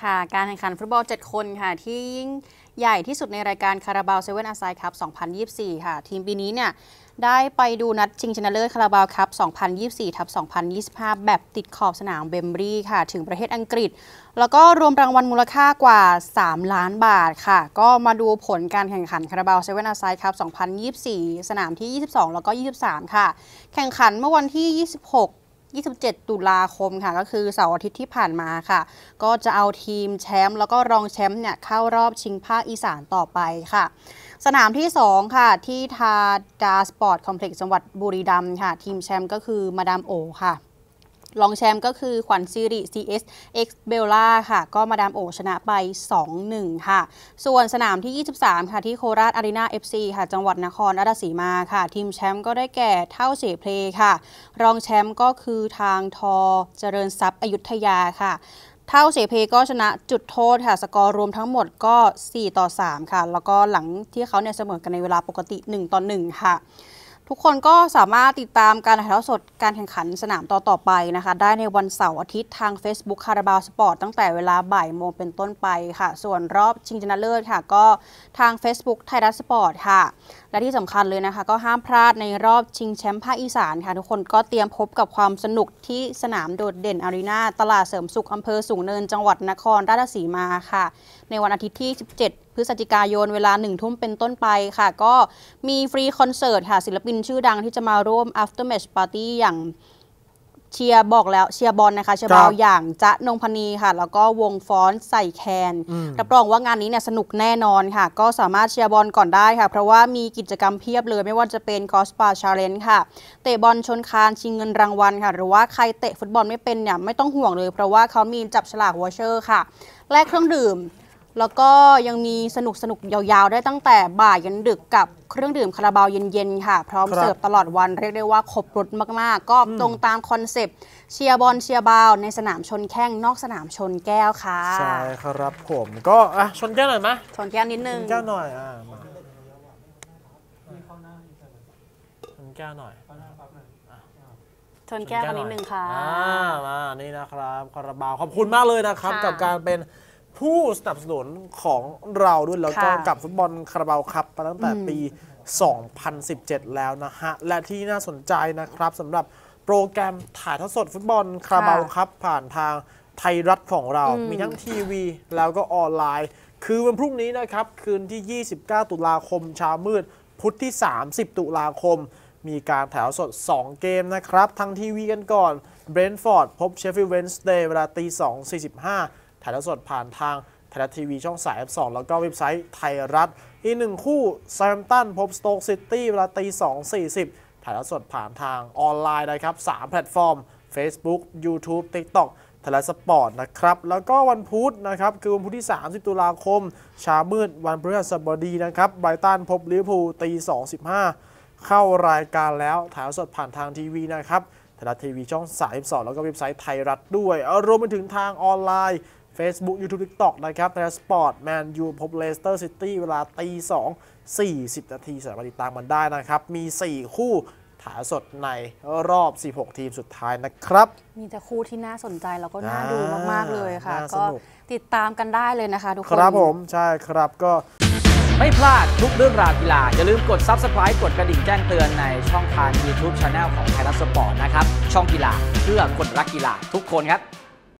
ค่ะ การแข่งขันฟุตบอล7คนค่ะ ที่ยิ่งใหญ่ที่สุดในรายการ คาราบาวเซเว่นอาซายคัพ2024 ค่ะ ทีมปีนี้ เนี่ย ได้ไปดู นัดชิง ชนะเลิศคาราบาวคัพ2024ทับ 2025 แบบติดขอบสนามเบมบรีค่ะ ถึงประเทศอังกฤษ แล้วก็รวมรางวัลมูลค่ากว่า 3 ล้านบาทค่ะ ก็มาดูผลการแข่งขันคาราบาวเซเว่นอาซายคัพ2024 สนามที่ 22 แล้วก็ 23 ค่ะ แข่งขันเมื่อวันที่ 26 27 ตุลาคมค่ะ ก็คือเสาร์อาทิตย์ที่ผ่านมาค่ะ ก็จะเอาทีมแชมป์แล้วก็รองแชมป์เนี่ย เข้ารอบชิงภาคอีสานต่อไปค่ะ สนามที่ 2 ค่ะ ที่ทาดาสปอร์ตคอมเพล็กซ์จังหวัดบุรีรัมย์ค่ะ ทีมแชมป์ก็คือมาดามโอค่ะรองแชมป์ก็คือ ขวัญซีรีส์ CS X b e l l a ค่ะ ก็มาดามโอชนะไป 2-1 ค่ะ ส่วนสนามที่ 23 ค่ะที่โคราชอารีนา FC ค่ะ จังหวัดนครราชสีมาค่ะ ทีมแชมป์ก็ได้แก่เท่าเสเพลค่ะ รองแชมป์ก็คือทางทอเจริญทรัพย์อยุธยาค่ะ เท่าเสเพก็ชนะจุดโทษค่ะ สกอร์รวมทั้งหมดก็4ต่อ3ค่ะ แล้วก็หลังที่เขาเนี่ยเสมอกันในเวลาปกติ1ต่อ1ค่ะทุกคนก็สามารถติดตามการถ่ายทอดสดการแข่งขันสนามต่อต่อไปนะคะ ได้ในวันเสาร์อาทิตย์ทาง Facebook คาราบาวสปอร์ตตั้งแต่เวลาบ่ายโมงเป็นต้นไปค่ะ ส่วนรอบชิงชนะเลิศค่ะก็ทาง Facebook ไทยรัฐสปอร์ตค่ะ และที่สำคัญเลยนะคะก็ห้ามพลาดในรอบชิงแชมป์ภาคอีสานค่ะ ทุกคนก็เตรียมพบกับความสนุกที่สนามโดดเด่นอารีนาตลาดเสริมสุขอำเภอสูงเนินจังหวัดนครราชสีมาค่ะ ในวันอาทิตย์ที่ 17พฤศจิกายนเวลาหนึ่งทุ่มเป็นต้นไปค่ะ ก็มีฟรีคอนเสิร์ตค่ะ ศิลปินชื่อดังที่จะมาร่วม after match party อย่างเชียร์บอกแล้วเชียร์บอลนะคะเชียร์บอลอย่างจะนงพนีค่ะ แล้วก็วงฟอนใส่แคน รับรองว่างานนี้เนี่ยสนุกแน่นอนค่ะ ก็สามารถเชียร์บอลก่อนได้ค่ะ เพราะว่ามีกิจกรรมเพียบเลยไม่ว่าจะเป็นคอสปาชาเลนค่ะเตะบอลชนคานชิงเงินรางวัลค่ะ หรือว่าใครเตะฟุตบอลไม่เป็นเนี่ยไม่ต้องห่วงเลย เพราะว่าเขามีจับฉลากวอเชอร์ค่ะและเครื่องดื่มแล้วก็ยังมีสนุกสนุกยาวๆได้ตั้งแต่บ่ายยันดึกกับเครื่องดื่มคาราบาวเย็นๆ ค่ะ พร้อมเสิร์ฟตลอดวันเรียกได้ว่าครบรถมากๆ ก็ตรงตามคอนเซปต์เชียร์บอลเชียร์บาว ในสนามชนแข้งนอกสนามชนแก้วค่ะ ใช่ครับ ผมก็อ่ะชนแก้วหน่อยไหมชนแก้วนิดนึงแก้วหน่อยอ่ะมาชนแก้วหน่อย ชนแก้วนิดนึงค่ะอมานี่นะครับคาราบาวขอบคุณมากเลยนะครับกับการเป็นผู้สนับสนุนของเราด้วยแล้วก็กับฟุตบอลคาราบาวครับมาตั้งแต่ปี 2017 แล้วนะฮะและที่น่าสนใจนะครับสำหรับโปรแกรมถ่ายทอดสดฟุตบอลคาราบาวครับผ่านทางไทยรัฐของเรา มีทั้งทีวีแล้วก็ออนไลน์ คือวันพรุ่งนี้นะครับคืนที่ 29 ตุลาคมเช้ามืดพุธที่ 30 ตุลาคม มีการถ่ายทอดสด 2 เกมนะครับทางทีวีกันก่อนเบรนท์ฟอร์ดพบเชฟฟิลด์เวนสเดย์เวลาตี2.45ถ่ายทอดสดผ่านทางไทยรัฐทีวี ช่องสายสองแล้วก็เว็บไซต์ไทยรัฐอีกหนึ่งคู่แซมตันพบสโตกซิตี้เวลาตีสองสี่สิบถ่ายทอดสดผ่านทางออนไลน์ นะครับสามแพลตฟอร์ม Facebook YouTube TikTok ทรัฐสปอร์ตนะครับแล้วก็วันพุธนะครับ คือวันพุธที่ 30 ตุลาคมเช้ามืดวันพฤหัสบดี นะครับไบตันพบลิเวอร์พูลตี2 5เข้ารายการแล้วถ่ายสดผ่านทางทีวีนะครับไทยรัฐทีวีช่อง32แล้วก็เว็บไซต์ไทยรัฐด้วยรวมไปถึงทางออนไลน์ Facebook YouTube TikTok นะครับแทสปอร์ตแมนยูพบเลสเตอร์ซิตี้เวลาตีสองสี่สิบนาทีสามารถติดตามมันได้นะครับ มี 4 คู่ถ่ายสดในรอบ 16 ทีมสุดท้ายนะครับ มีแต่คู่ที่น่าสนใจแล้วก็น่าดูมากๆเลยค่ะ ก็ติดตามกันได้เลยนะคะ ทุกคน ครับผมใช่ครับก็ ไม่พลาดทุกเรื่องราวกีฬาอย่าลืมกด Subscribe กดกระดิ่งแจ้งเตือนในช่องทาง YouTube Channel ของไทยรัฐสปอร์ตนะครับช่องกีฬาเพื่อคนรักกีฬา ทุกคนครับ